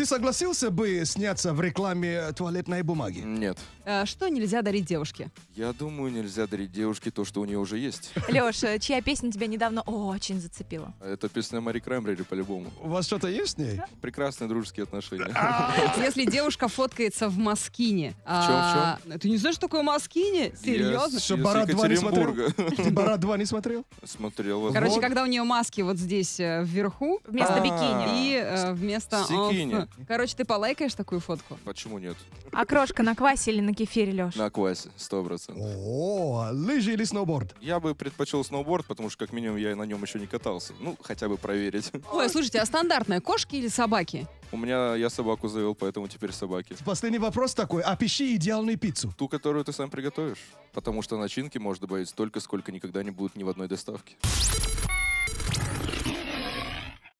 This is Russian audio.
Ты согласился бы сняться в рекламе туалетной бумаги? Нет. Э, Что нельзя дарить девушке? Я думаю, нельзя дарить девушке то, что у нее уже есть. Леш, э, чья песня тебя недавно очень зацепила? А это песня Мари Краймбрери по-любому. У вас что-то есть с ней? Прекрасные дружеские отношения. А, если девушка фоткается в маскине. а, Ты не знаешь, что такое маскине? Серьезно? Я Что, я 2 не смотрел? Екатеринбурга. не смотрел? Смотрел, Короче, когда у нее маски вот здесь э, вверху. Вместо а. бикини. И э, вместо... Секини. of. Короче, ты полайкаешь такую фотку? Почему нет? А крошка на квасе или на кефире, Леш? На квасе, сто процентов. О, лыжи или сноуборд? Я бы предпочел сноуборд, потому что как минимум я на нем еще не катался. Ну, хотя бы проверить. Ой, слушайте, а стандартная кошки или собаки? У меня я собаку завел, поэтому теперь собаки. Последний вопрос такой. Опиши идеальную пиццу. Ту, которую ты сам приготовишь. Потому что начинки можно добавить столько, сколько никогда не будут ни в одной доставке.